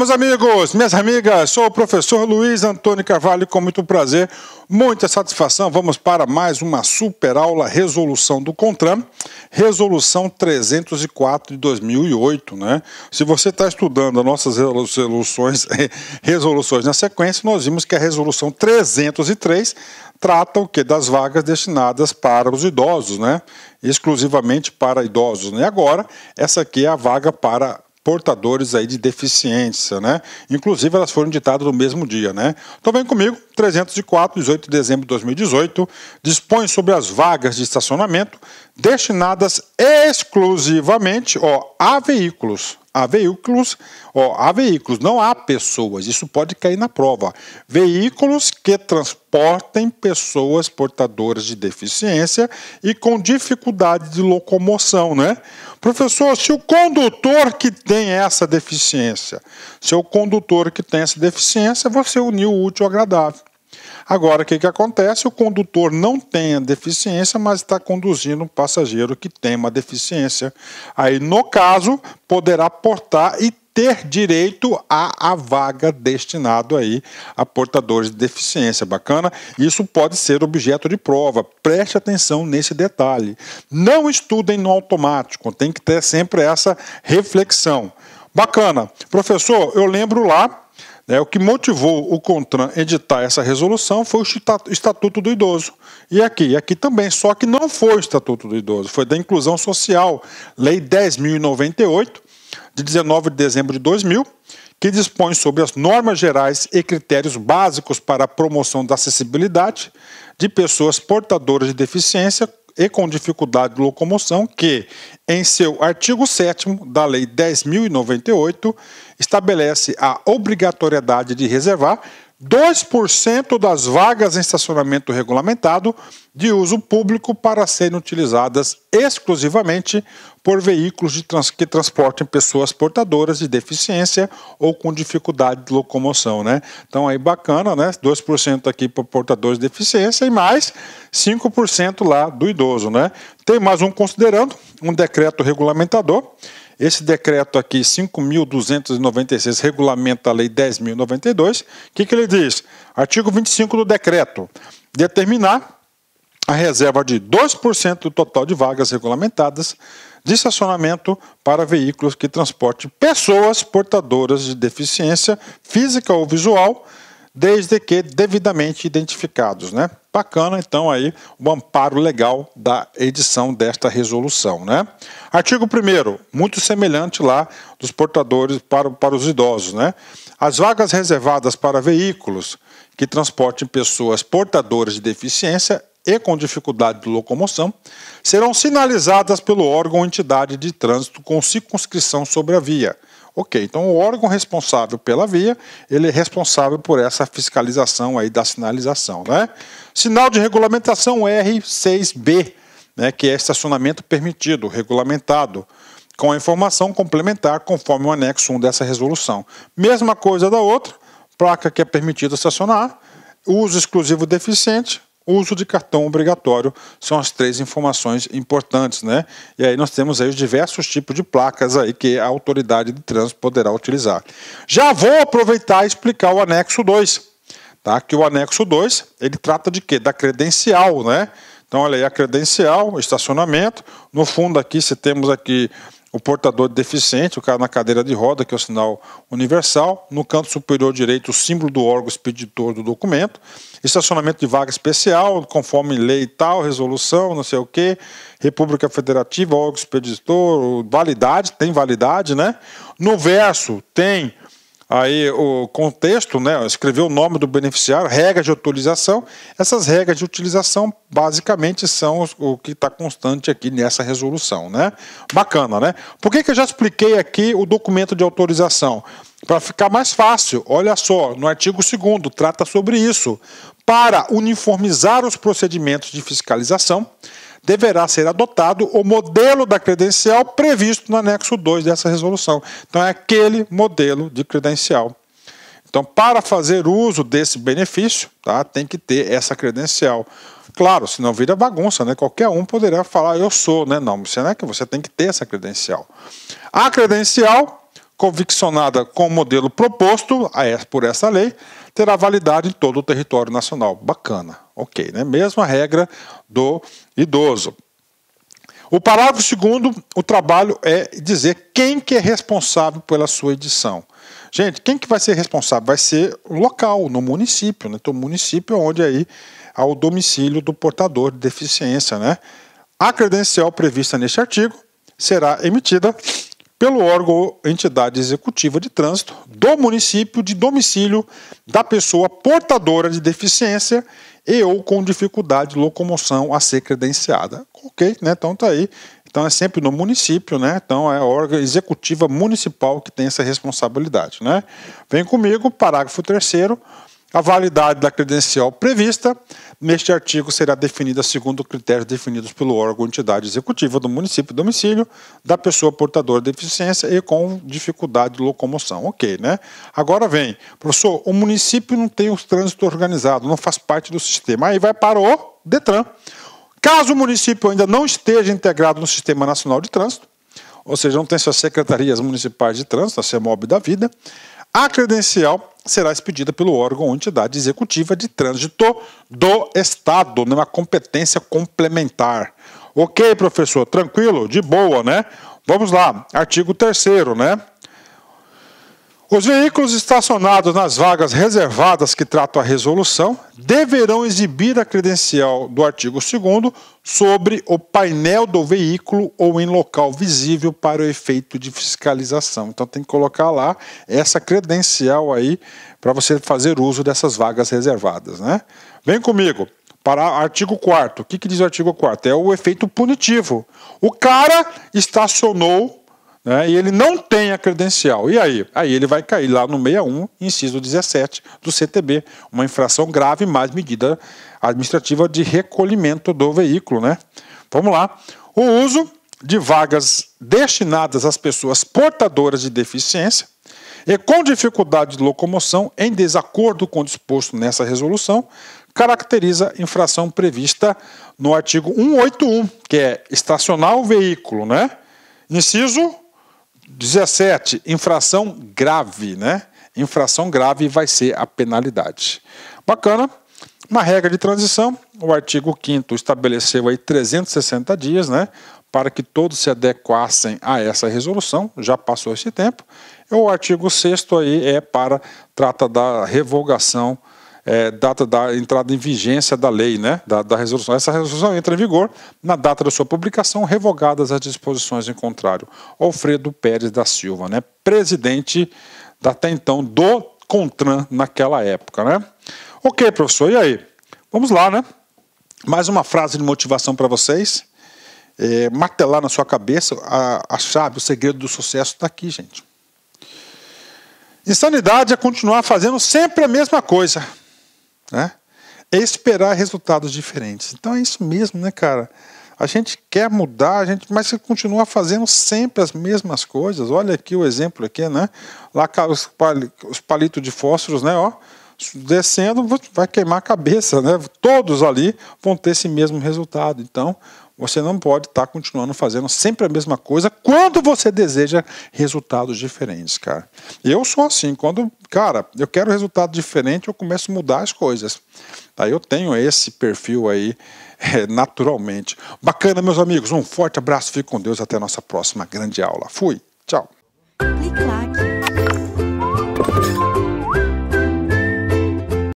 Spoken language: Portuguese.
meus amigos, minhas amigas, sou o professor Luiz Antônio Carvalho, com muito prazer, muita satisfação. Vamos para mais uma super aula resolução do CONTRAN, resolução 304 de 2008, né? Se você está estudando as nossas resoluções, resoluções na sequência, nós vimos que a resolução 303 trata o que das vagas destinadas para os idosos, né? Exclusivamente para idosos. E né? agora, essa aqui é a vaga para portadores aí de deficiência, né? Inclusive elas foram ditadas no mesmo dia, né? Então vem comigo, 304, 18 de dezembro de 2018, dispõe sobre as vagas de estacionamento destinadas exclusivamente ó, a veículos há veículos, ó, há veículos, não há pessoas, isso pode cair na prova. Veículos que transportem pessoas portadoras de deficiência e com dificuldade de locomoção, né? Professor, se o condutor que tem essa deficiência, se o condutor que tem essa deficiência, você uniu o útil ao agradável. Agora, o que, que acontece? O condutor não tem a deficiência, mas está conduzindo um passageiro que tem uma deficiência. Aí, no caso, poderá portar e ter direito à, a vaga destinado aí a portadores de deficiência. Bacana? Isso pode ser objeto de prova. Preste atenção nesse detalhe. Não estudem no automático, tem que ter sempre essa reflexão. Bacana. Professor, eu lembro lá é, o que motivou o CONTRAN editar essa resolução foi o Estatuto do Idoso. E aqui, e aqui também, só que não foi o Estatuto do Idoso, foi da Inclusão Social, Lei 10.098, de 19 de dezembro de 2000, que dispõe sobre as normas gerais e critérios básicos para a promoção da acessibilidade de pessoas portadoras de deficiência e com dificuldade de locomoção que, em seu artigo 7 da Lei 10.098, estabelece a obrigatoriedade de reservar 2% das vagas em estacionamento regulamentado de uso público para serem utilizadas exclusivamente por veículos trans que transportem pessoas portadoras de deficiência ou com dificuldade de locomoção, né? Então aí bacana, né? 2% aqui para portadores de deficiência e mais 5% lá do idoso, né? Tem mais um considerando, um decreto regulamentador esse decreto aqui, 5.296, regulamenta a Lei 10.092. O que, que ele diz? Artigo 25 do decreto. Determinar a reserva de 2% do total de vagas regulamentadas de estacionamento para veículos que transportem pessoas portadoras de deficiência física ou visual, desde que devidamente identificados. Né? Bacana, então, aí o amparo legal da edição desta resolução. Né? Artigo 1 muito semelhante lá dos portadores para, para os idosos. Né? As vagas reservadas para veículos que transportem pessoas portadoras de deficiência e com dificuldade de locomoção serão sinalizadas pelo órgão ou entidade de trânsito com circunscrição sobre a via – Ok, então o órgão responsável pela via, ele é responsável por essa fiscalização aí da sinalização, né? Sinal de regulamentação R6B, né, que é estacionamento permitido, regulamentado, com a informação complementar conforme o anexo 1 dessa resolução. Mesma coisa da outra, placa que é permitida estacionar, uso exclusivo deficiente, uso de cartão obrigatório são as três informações importantes, né? E aí nós temos aí os diversos tipos de placas aí que a autoridade de trânsito poderá utilizar. Já vou aproveitar e explicar o anexo 2, tá? Que o anexo 2, ele trata de quê? Da credencial, né? Então, olha aí a credencial, estacionamento. No fundo aqui, se temos aqui o portador deficiente, o cara na cadeira de roda, que é o sinal universal, no canto superior direito, o símbolo do órgão expeditor do documento, estacionamento de vaga especial, conforme lei tal, resolução, não sei o quê, República Federativa, órgão expeditor, validade, tem validade, né? No verso tem aí o contexto, né, escrever o nome do beneficiário, regras de autorização. Essas regras de utilização basicamente são o que está constante aqui nessa resolução. Né? Bacana, né? Por que, que eu já expliquei aqui o documento de autorização? Para ficar mais fácil, olha só, no artigo 2 trata sobre isso. Para uniformizar os procedimentos de fiscalização, deverá ser adotado o modelo da credencial previsto no anexo 2 dessa resolução. Então, é aquele modelo de credencial. Então, para fazer uso desse benefício, tá, tem que ter essa credencial. Claro, senão vira bagunça, né? Qualquer um poderá falar, eu sou, né? Não, você não é que você tem que ter essa credencial. A credencial conviccionada com o modelo proposto por essa lei, terá validade em todo o território nacional. Bacana. Ok, né? mesma regra do idoso. O parágrafo segundo, o trabalho é dizer quem que é responsável pela sua edição. Gente, quem que vai ser responsável? Vai ser o local, no município, né? Então, município é onde aí há o domicílio do portador de deficiência, né? A credencial prevista neste artigo será emitida pelo órgão ou entidade executiva de trânsito do município de domicílio da pessoa portadora de deficiência e ou com dificuldade de locomoção a ser credenciada. Ok, né? Então tá aí. Então é sempre no município, né? Então é a órgão executiva municipal que tem essa responsabilidade, né? Vem comigo, parágrafo terceiro. A validade da credencial prevista neste artigo será definida segundo critérios definidos pelo órgão ou entidade executiva do município domicílio da pessoa portadora de deficiência e com dificuldade de locomoção. Ok, né? Agora vem, professor, o município não tem o trânsito organizado, não faz parte do sistema. Aí vai para o Detran. Caso o município ainda não esteja integrado no Sistema Nacional de Trânsito, ou seja, não tem suas secretarias municipais de trânsito, a CEMOB da vida, a credencial será expedida pelo órgão ou entidade executiva de trânsito do Estado, numa competência complementar. Ok, professor, tranquilo, de boa, né? Vamos lá, artigo 3 né? Os veículos estacionados nas vagas reservadas que tratam a resolução deverão exibir a credencial do artigo 2 sobre o painel do veículo ou em local visível para o efeito de fiscalização. Então tem que colocar lá essa credencial aí para você fazer uso dessas vagas reservadas, né? Vem comigo. Para artigo 4 o que, que diz o artigo 4 É o efeito punitivo. O cara estacionou né, e ele não tem a credencial. E aí? Aí ele vai cair lá no 61, inciso 17 do CTB, uma infração grave mais medida administrativa de recolhimento do veículo. Né? Vamos lá. O uso de vagas destinadas às pessoas portadoras de deficiência e com dificuldade de locomoção em desacordo com o disposto nessa resolução, caracteriza infração prevista no artigo 181, que é estacionar o veículo, né? Inciso 17, infração grave, né? Infração grave vai ser a penalidade. Bacana. Uma regra de transição, o artigo 5 estabeleceu aí 360 dias, né? Para que todos se adequassem a essa resolução, já passou esse tempo. E o artigo 6 aí é para, trata da revogação é, data da entrada em vigência da lei, né, da, da, resolução. Essa resolução entra em vigor na data da sua publicação, revogadas as disposições em contrário. Alfredo Pérez da Silva, né, presidente da, até então do CONTRAN naquela época. Né? Ok, professor, e aí? Vamos lá, né? Mais uma frase de motivação para vocês. É, martelar na sua cabeça a, a chave, o segredo do sucesso está aqui, gente. Insanidade é continuar fazendo sempre a mesma coisa né? É esperar resultados diferentes. Então é isso mesmo, né, cara? A gente quer mudar, a gente, mas você continua fazendo sempre as mesmas coisas. Olha aqui o exemplo aqui, né? Lá os, os palitos de fósforos, né? Ó, descendo vai queimar a cabeça, né? Todos ali vão ter esse mesmo resultado. Então você não pode estar tá continuando fazendo sempre a mesma coisa quando você deseja resultados diferentes, cara. Eu sou assim, quando, cara, eu quero resultado diferente, eu começo a mudar as coisas. Tá? Eu tenho esse perfil aí é, naturalmente. Bacana, meus amigos. Um forte abraço, fique com Deus até a nossa próxima grande aula. Fui, tchau. Clique,